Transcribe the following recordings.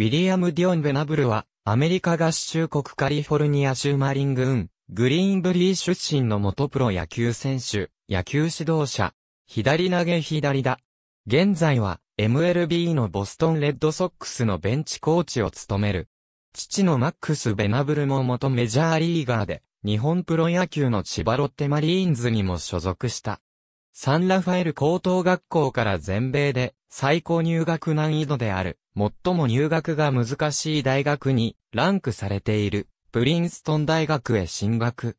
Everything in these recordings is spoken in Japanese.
ウィリアム・ディオン・ベナブルは、アメリカ合衆国カリフォルニア州マリングン・グリーンブリー出身の元プロ野球選手、野球指導者、左投げ左だ。現在は、MLB のボストンレッドソックスのベンチコーチを務める。父のマックス・ベナブルも元メジャーリーガーで、日本プロ野球の千葉ロッテマリーンズにも所属した。サンラファエル高等学校から全米で最高入学難易度である、最も入学が難しい大学にランクされている、プリンストン大学へ進学。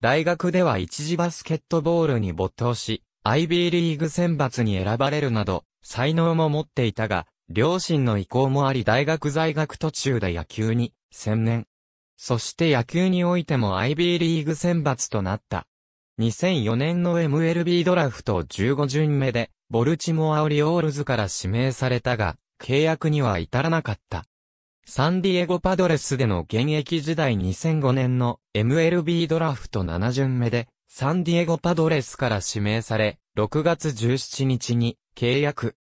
大学では一時バスケットボールに没頭し、IB リーグ選抜に選ばれるなど、才能も持っていたが、両親の意向もあり大学在学途中で野球に専念。そして野球においても IB リーグ選抜となった。2004年の MLB ドラフト15巡目でボルチモア・オリオールズから指名されたが、契約には至らなかった。サンディエゴパドレスでの現役時代2005年の MLB ドラフト7巡目で、サンディエゴパドレスから指名され、6月17日に契約。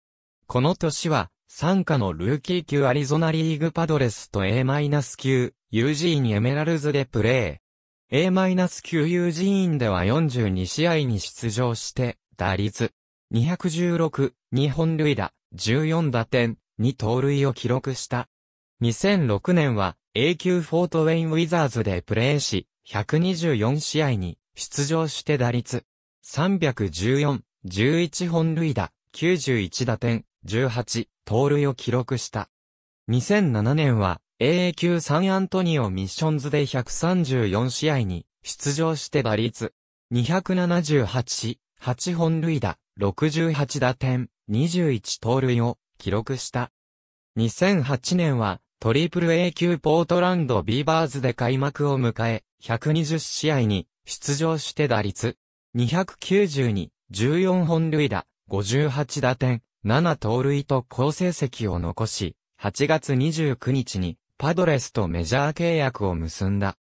この年は、参加のルーキー級アリゾナリーグパドレスと A- 級、ユジーンエメラルズでプレー。A- 級ユジーンでは42試合に出場して、打率216、2本塁打、14打点、2盗塁を記録した。2006年は A 級フォートウェインウィザーズでプレーし、124試合に出場して打率314、11本塁打、91打点、18、盗塁を記録した。2007年は AA 級サンアントニオミッションズで134試合に出場して打率278、8本塁打、68打点、21盗塁を記録した。2008年は、トリプル A 級ポートランドビーバーズで開幕を迎え、120試合に出場して打率、292、14本塁打、58打点、7盗塁と好成績を残し、8月29日にパドレスとメジャー契約を結んだ。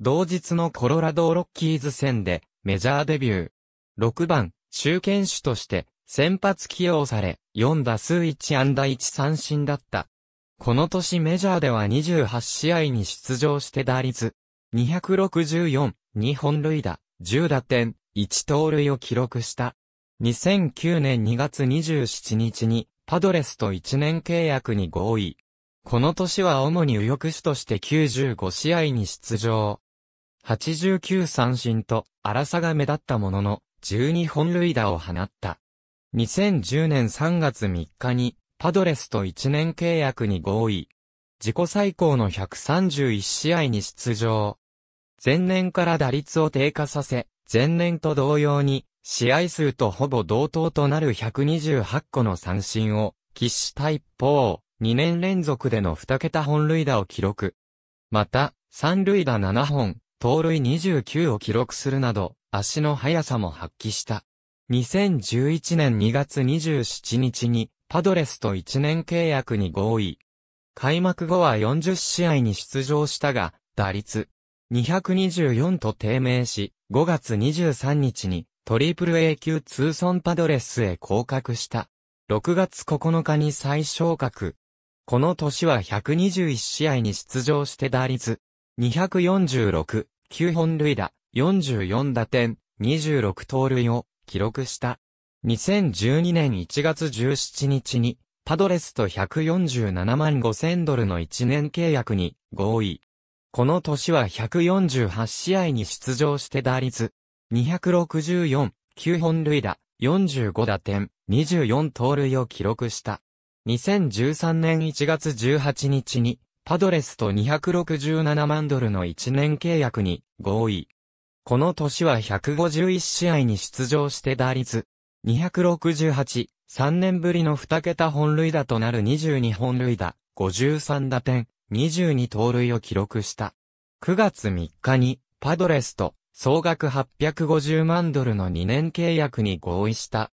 同日のコロラドロッキーズ戦でメジャーデビュー6番、中堅手として、先発起用され、4打数1安打1三振だった。この年メジャーでは28試合に出場して打率、264、2本塁打、10打点、1盗塁を記録した。2009年2月27日に、パドレスと1年契約に合意。この年は主に右翼手として95試合に出場。89三振と、荒さが目立ったものの、12本塁打を放った。2010年3月3日に、パドレスと1年契約に合意。自己最高の131試合に出場。前年から打率を低下させ、前年と同様に、試合数とほぼ同等となる128個の三振を、喫した一方、2年連続での2桁本塁打を記録。また、三塁打7本、盗塁29を記録するなど、足の速さも発揮した。2011年2月27日にパドレスと1年契約に合意。開幕後は40試合に出場したが、打率224と低迷し、5月23日にトリプル A 級通算パドレスへ降格した。6月9日に再昇格。この年は121試合に出場して打率246、9本塁打、44打点、26盗塁を記録した。2012年1月17日に、パドレスと147万5000ドルの1年契約に合意。この年は148試合に出場して打率、264、9本塁打、45打点、24盗塁を記録した。2013年1月18日に、パドレスと267万ドルの1年契約に合意。この年は151試合に出場して打率268、3年ぶりの2桁本塁打となる22本塁打、53打点、22盗塁を記録した。9月3日にパドレスと総額850万ドルの2年契約に合意した。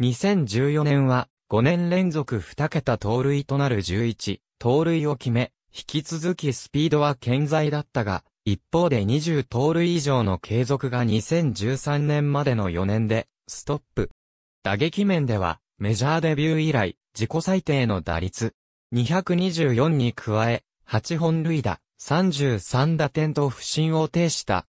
2014年は5年連続2桁盗塁となる11、盗塁を決め、引き続きスピードは健在だったが、一方で20盗塁以上の継続が2013年までの4年で、ストップ。打撃面では、メジャーデビュー以来、自己最低の打率、224に加え、8本塁打、33打点と不振を呈した。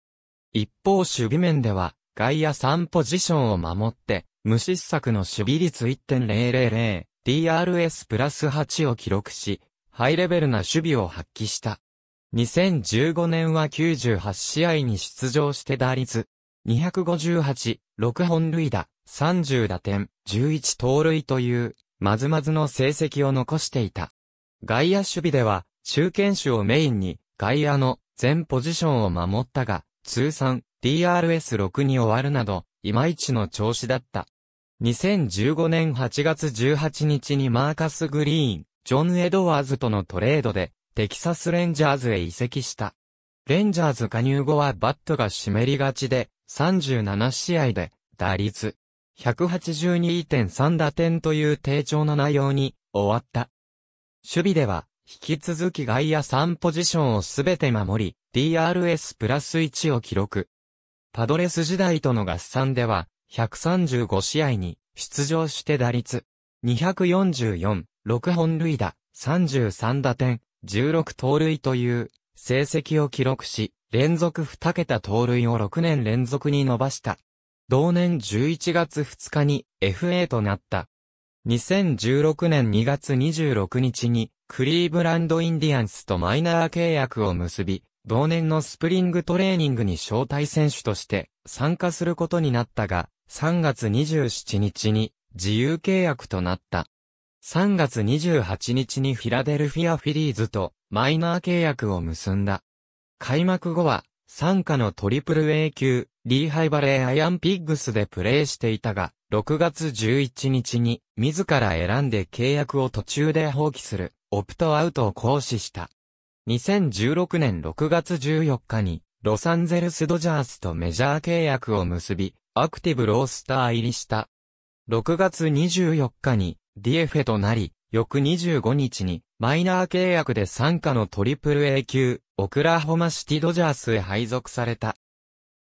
一方守備面では、外野3ポジションを守って、無失策の守備率1.000、DRS プラス8を記録し、ハイレベルな守備を発揮した。2015年は98試合に出場して打率、258、6本塁打、30打点、11盗塁という、まずまずの成績を残していた。外野守備では、中堅手をメインに、外野の全ポジションを守ったが、通算 DRS6 に終わるなど、いまいちの調子だった。2015年8月18日にマーカス・グリーン、ジョン・エドワーズとのトレードで、テキサスレンジャーズへ移籍した。レンジャーズ加入後はバットが湿りがちで、37試合で、打率、182.3打点という低調な内容に、終わった。守備では、引き続き外野3ポジションをすべて守り、DRS プラス1を記録。パドレス時代との合算では、135試合に出場して打率、244、6本塁打、33打点、16盗塁という成績を記録し、連続2桁盗塁を6年連続に伸ばした。同年11月2日に FA となった。2016年2月26日にクリーブランドインディアンスとマイナー契約を結び、同年のスプリングトレーニングに招待選手として参加することになったが、3月27日に自由契約となった。3月28日にフィラデルフィア・フィリーズとマイナー契約を結んだ。開幕後は、参加のトリプル A 級、リーハイバレーアイアンピッグスでプレーしていたが、6月11日に自ら選んで契約を途中で放棄する、オプトアウトを行使した。2016年6月14日に、ロサンゼルスドジャースとメジャー契約を結び、アクティブロースター入りした。6月24日に、ディエフェとなり、翌25日にマイナー契約で参加のトリプル A 級、オクラホマシティドジャースへ配属された。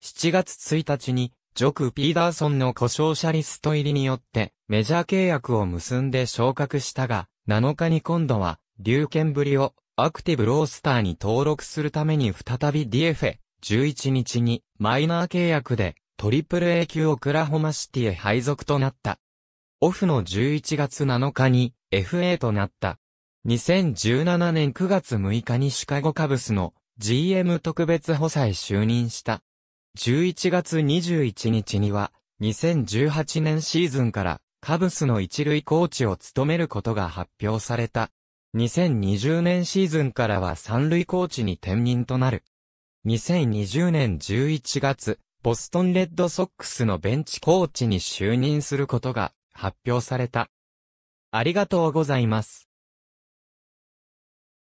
7月1日に、ジョク・ピーダーソンの故障者リスト入りによって、メジャー契約を結んで昇格したが、7日に今度は、龍剣ぶりを、アクティブロースターに登録するために再びディエフェ、11日に、マイナー契約で、トリプル A 級オクラホマシティへ配属となった。オフの11月7日に FA となった。2017年9月6日にシカゴカブスの GM 特別補佐へ就任した。11月21日には2018年シーズンからカブスの一塁コーチを務めることが発表された。2020年シーズンからは三塁コーチに転任となる。2020年11月、ボストンレッドソックスのベンチコーチに就任することが発表された。ありがとうございます。